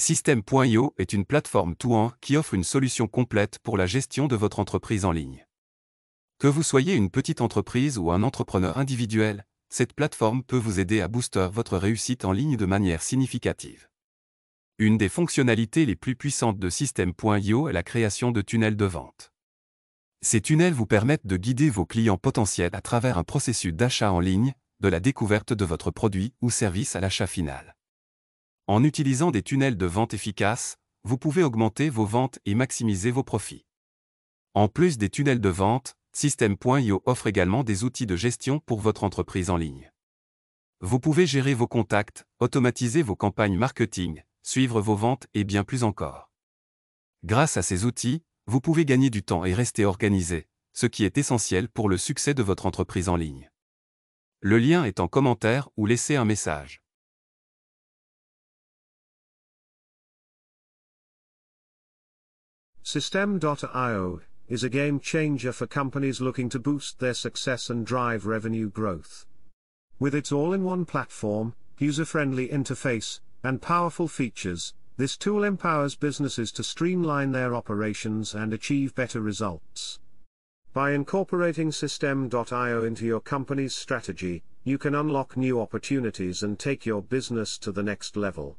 System.io est une plateforme tout-en qui offre une solution complète pour la gestion de votre entreprise en ligne. Que vous soyez une petite entreprise ou un entrepreneur individuel, cette plateforme peut vous aider à booster votre réussite en ligne de manière significative. Une des fonctionnalités les plus puissantes de System.io est la création de tunnels de vente. Ces tunnels vous permettent de guider vos clients potentiels à travers un processus d'achat en ligne, de la découverte de votre produit ou service à l'achat final. En utilisant des tunnels de vente efficaces, vous pouvez augmenter vos ventes et maximiser vos profits. En plus des tunnels de vente, System.io offre également des outils de gestion pour votre entreprise en ligne. Vous pouvez gérer vos contacts, automatiser vos campagnes marketing, suivre vos ventes et bien plus encore. Grâce à ces outils, vous pouvez gagner du temps et rester organisé, ce qui est essentiel pour le succès de votre entreprise en ligne. Le lien est en commentaire ou laissez un message. System.io is a game changer for companies looking to boost their success and drive revenue growth. With its all in one platform, user friendly interface, and powerful features, this tool empowers businesses to streamline their operations and achieve better results. By incorporating System.io into your company's strategy, you can unlock new opportunities and take your business to the next level.